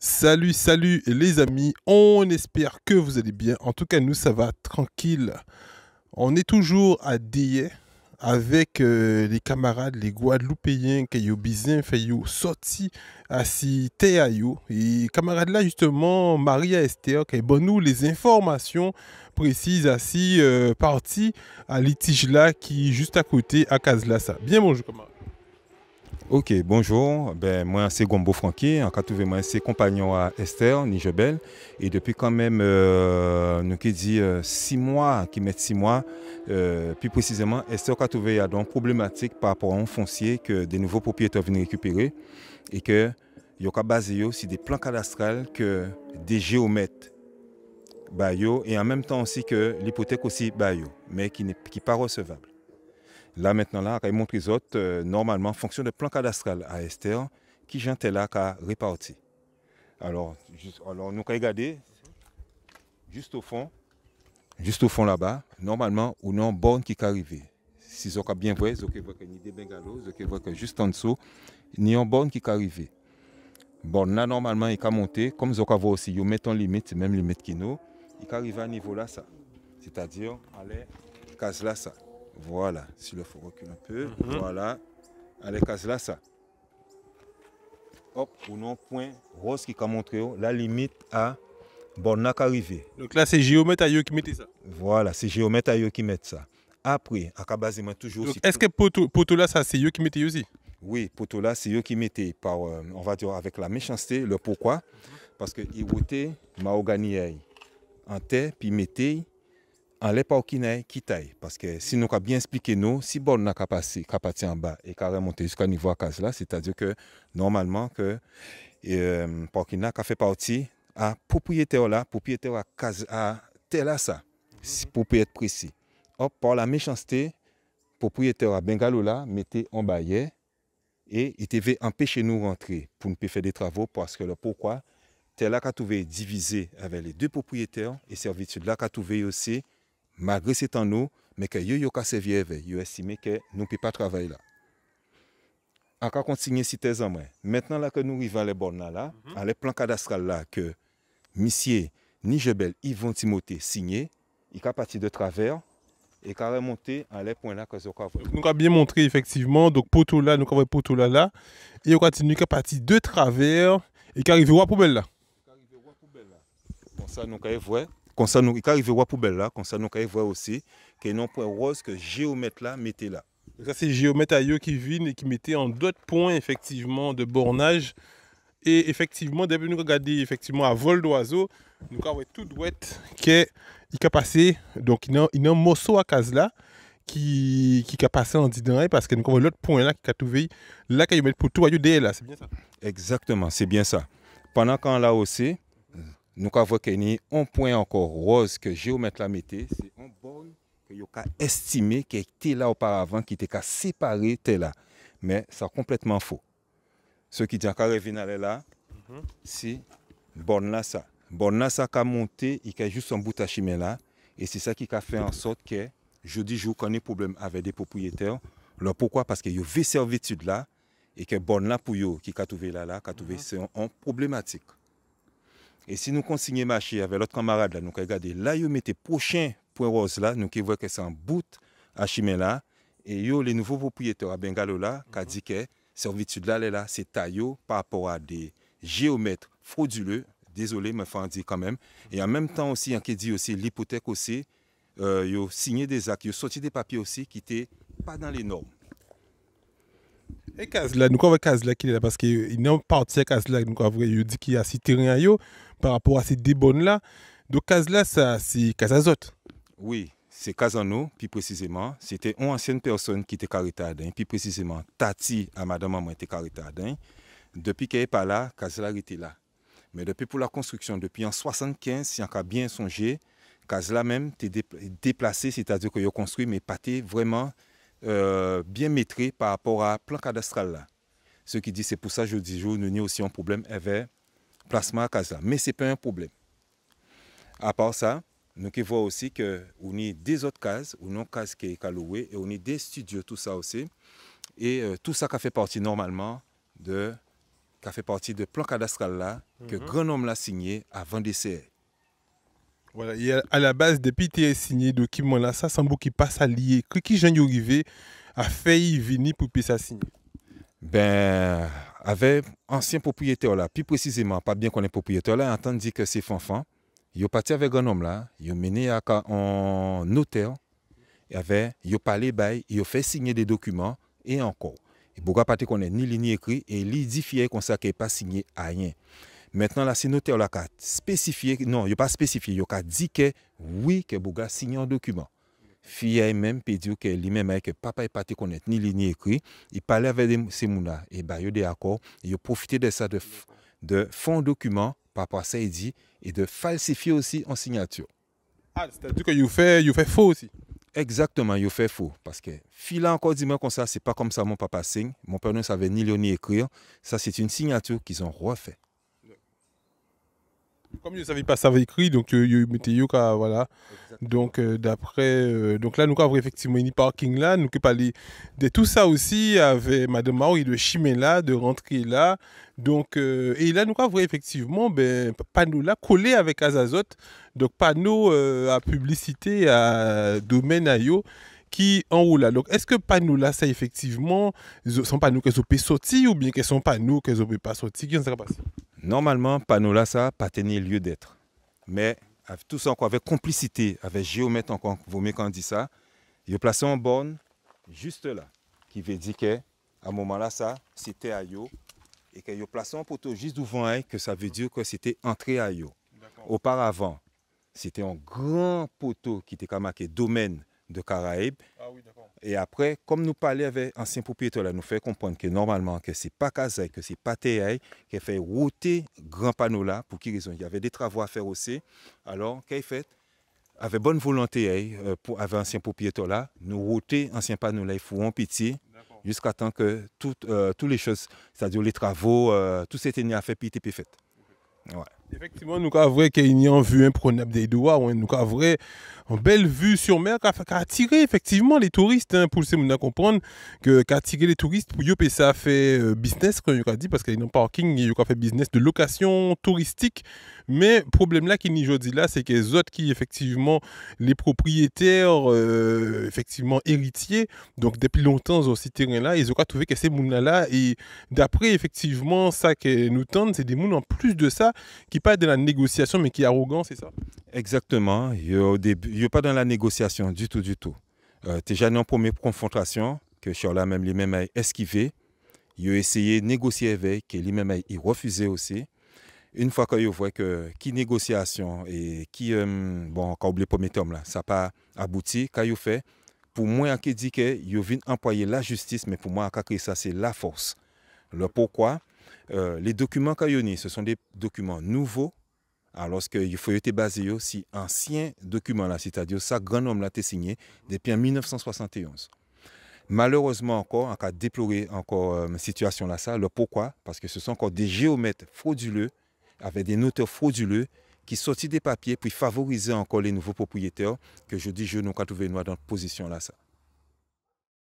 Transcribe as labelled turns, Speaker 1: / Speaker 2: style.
Speaker 1: Salut, salut les amis, on espère que vous allez bien. En tout cas, nous, ça va tranquille. On est toujours à Déye avec euh, les camarades, les Guadeloupéens, qui ont bien Soti, sorti à Et camarades là, justement, Maria Esther, qui bon nous les informations précises à euh, parti à litige là qui est juste à côté à Kazlasa. Bien bonjour, camarades.
Speaker 2: Ok, bonjour. Ben, moi, c'est Gombo Francqui En moi, c'est compagnon à Esther, Nijebel. Et depuis quand même, euh, nous qui dit euh, six mois, qui met six mois, euh, plus précisément, Esther y a donc problématique par rapport à un foncier que des nouveaux propriétaires viennent récupérer et que y a basé sur des plans cadastrales que des géomètres et en même temps aussi que l'hypothèque aussi mais qui n'est pas recevable. Là maintenant, là, les autres. Euh, normalement, fonction du plan cadastral à Esther, qui j'entends là qu'a réparti. Alors, juste, alors, nous regarder juste au fond, juste au fond là-bas, normalement, y a une borne qui est arrivée. Si vous avez bien vu, vous avez que ni des bengalos, vous avez que juste en dessous, il a une borne qui est arrivée. Bon, là, normalement, il est monté, comme vous avez aussi, vous mettez en limite, même limite qui nous, il arrivé à niveau là, ça. C'est-à-dire, allez, case là, ça. Voilà, si le faut, recule un peu. Voilà. Allez, casse là ça. Hop, a un point rose qui a montré oh, la limite à Bornac arrivé. Donc là, c'est géomètre à qui met ça. Voilà, c'est géomètre à qui met ça. Après, à moi, toujours. est-ce que pour là, ça, c'est eux qui mettaient aussi Oui, tout là, c'est eux qui mettaient par, euh, on va dire, avec la méchanceté, le pourquoi. Parce que Parce qu'ils ma gagné en terre, puis mettaient en les parkinés qui taille, parce que si nous on bien expliqué nous, si bon n'a pas en bas et carrément remonté jusqu'à Nigéria Cas là, c'est à dire que normalement que euh, qui a fait partie à propriétaire là, propriétaire à tel là ça, pour être précis, par la méchanceté propriétaire à Bengalo là mettait en bas, et il devait empêcher nous rentrer pour nous faire des travaux parce que le pourquoi tel là trouvé divisé avec les deux propriétaires et servitude là qu'a trouvé aussi malgré cet en nous, mais que yo ka estimé que nous peut pas travailler là. À quoi continuer si tes en Maintenant là que nous arrivons à les bornes là, mhm. à les plans cadastral là que monsieur Nigebel Yvon Timothée signé, il a parti de travers et qu'a remonter à les points là que Nous avons
Speaker 1: bien montré effectivement, donc tout là, nous avons tout là là, et on continue qu'à partir de travers
Speaker 2: et qu'arrive à la poubelle là. Bon ça nous avons comme ça, nous, quand arrive à la poubelle là, comme ça, nous allons voir aussi que non point rose que géomètre là, mettez là.
Speaker 1: Ça, c'est géomètre à qui vient et qui mettait en d'autres points, effectivement, de bornage. Et effectivement, depuis nous regardons effectivement à vol d'oiseau, nous avons tout droit qu'il a passé. Donc, il y a un morceau à case là qui, qui a passé en
Speaker 2: dedans parce que nous avons l'autre point là qui a trouvé là qu'il a mis pour tout à là. C'est bien ça? Exactement, c'est bien ça. Pendant qu'on l'a aussi, nous avons un point encore rose que géomètre la mettait, c'est un borne que vous ka estimé qui était là auparavant, qui était séparé de là. Mais c'est complètement faux. Ce qui dit encore revenir là, c'est mhm. là ça. Borne là ça a monté, il a juste un bout de chemin là. Et c'est ça qui a fait en sorte que je dis je connais problème avec des propriétaires. Alors pourquoi Parce que yo servitude là et que borne là pour yo qui a trouvé là là, mhm. c'est une problématique. Et si nous consignez marcher avec l'autre camarade, là, nous regarder' là, ils mettent prochain point rose là, nous qui voyons que c'est un bout à Chimé là, et yo, les nouveaux propriétaires à Bengalo là, qui mhm. dit que servitude là, là, c'est taillot par rapport à des géomètres frauduleux, désolé, mais faut en dire quand même. Et en même temps aussi, qui dit aussi l'hypothèque aussi, ils euh, ont signé des actes, ils ont sorti des papiers aussi qui n'étaient pas dans les normes. Et E Kazla,
Speaker 1: qui est là parce ki lè n'est pas yon parti de Kazla, nous avre, dit qu'il y a teryen yo, par rapport à ces Donc là là, ça c'est
Speaker 2: cas Kazazot. Oui, c'est Kazano, puis précisément. C'était une ancienne personne qui était te puis précisément, Tati à madame a était te Depuis qu'elle n'est pas là, Kazla était là. Mais depuis pour la construction, depuis en 1975, si on a bien songé, Kazla même est déplacé, c'est-à-dire qu'il a construit, mais pas vraiment euh, bien maîtré par rapport à plan cadastral là. Ce qui dit, c'est pour ça que je dis, nous avons aussi un problème avec placement à casa. Mais ce n'est pas un problème. À part ça, nous voyons aussi que on a des autres cases, on a cases qui est louer et on a des studios, tout ça aussi. Et euh, tout ça qui fait partie normalement de qui fait partie de plan cadastral là, que mhm. grand homme l'a signé avant d'essayer. Voilà,
Speaker 1: à la base, depuis que signé document là, ça semble qu'il passe à lier. qui j'en arrivé a
Speaker 2: failli venir pour que ça signer Ben, avec ancien propriétaire là, plus précisément, pas bien qu'on est propriétaire là, entendu que c'est fanfan, il est parti avec un homme là, il est mené à un notaire, il avait, a parlé bail, il a fait signer des documents et encore. Et ne pas qu'on ni ligne écrit, et il comme ça qu'il pas signé à rien. Maintenant, la si notaire la spécifié, non, a pas spécifié, Il a dit que oui, que Bouga signe un document. Fille a même dit que lui-même papa est pas te connaître ni li, écrit, il parlait avec ces gens-là, et bah a d'accord, a profité de ça de de fonds document papa ça il dit et de falsifier aussi en signature. Ah, c'est-à-dire que vous faites vous fait faux aussi. Exactement, vous faites faux. Parce que, fille encore, dit moi comme ça, c'est pas comme ça mon papa signe. Mon père ne savait ni lire ni écrire. Ça, c'est une signature qu'ils ont refait.
Speaker 1: Comme je ne savais pas ça avait écrit, donc il y a eu voilà. Donc euh, d'après, euh, donc là nous avons effectivement une parking là, nous que parler de tout ça aussi avec Madame Maori de Chimela, de rentrer là. Donc euh, et là nous avons effectivement ben panneau collé avec Azazote. donc panneau à publicité à domaine qui en là. Donc, est-ce que Panoula là, c'est effectivement, sont nous qu'elles ont pu sortir ou bien qu'elles sont panneaux qu'elles ont pu pas sortir Qui ne passé
Speaker 2: Normalement, Panola, ça, pas tenir lieu d'être. Mais avec tout ça avec complicité, avec géomètre encore, vous mieux quand dit ça, il a placé en borne juste là, qui veut dire que à un moment-là, ça, c'était à yo, et qu'il a placé un poteau juste devant elle, que ça veut dire que c'était entré à yo. Auparavant, c'était un grand poteau qui était marqué domaine de Caraïbes. Ah et après, comme nous parlions avec ancien propriétaire, là, nous fait comprendre que normalement, que c'est pas Kazaï, que c'est pas Théaï, qui fait router grand panneau là, pour qui raison Il y avait des travaux à faire aussi. Alors, quest fait Avec bonne volonté, euh, pour, avec ancien propriétaire, là, nous router ancien panneau là, il faut en pitié, jusqu'à temps que euh, toutes, les choses, c'est-à-dire les travaux, euh, tout tout tenu à fait pitié, fait. Ouais.
Speaker 1: Effectivement, nous avons vu qu'il y a une vue imprenable des doigts, nous avons vu une belle vue sur mer qui a attiré effectivement les touristes, hein, pour le comprendre, que qui a attiré les touristes pour que ben, ça fait euh, business, comme a dit, parce qu'ils n'ont pas un parking, ils ont fait business de location touristique. Mais le problème là qui nous dit là, c'est que les autres qui effectivement, les propriétaires, euh, effectivement héritiers, donc depuis longtemps, ont ces terrains-là, ils ont trouvé que ces mouns là et d'après effectivement ça que nous tendent, c'est des mouns en plus de ça qui qui pas dans la négociation, mais qui est arrogant, c'est ça
Speaker 2: Exactement. Au début, il n'est pas dans la négociation du tout, du tout. Euh, déjà dans la première confrontation, que Charles même lui-même a esquivé, il a essayé de négocier avec, et lui-même a refusé aussi. Une fois qu'il voit que qui négociation et qui, euh, bon, quand oublié le premier terme là, ça n'a pas abouti, qu'il fait, pour moi, qui dit qu'il vient employer la justice, mais pour moi, ça, c'est la force. Le pourquoi euh, les documents Cayoni, ce sont des documents nouveaux, alors qu'il faut être basé aussi anciens documents là, c'est-à-dire ça, grand homme a été signé depuis 1971. Malheureusement encore, on a déploré encore euh, situation là, ça. Le pourquoi Parce que ce sont encore des géomètres frauduleux, avec des noteurs frauduleux, qui sortent des papiers pour favoriser encore les nouveaux propriétaires, que je dis, je n'ai pas trouvé dans cette position là, ça.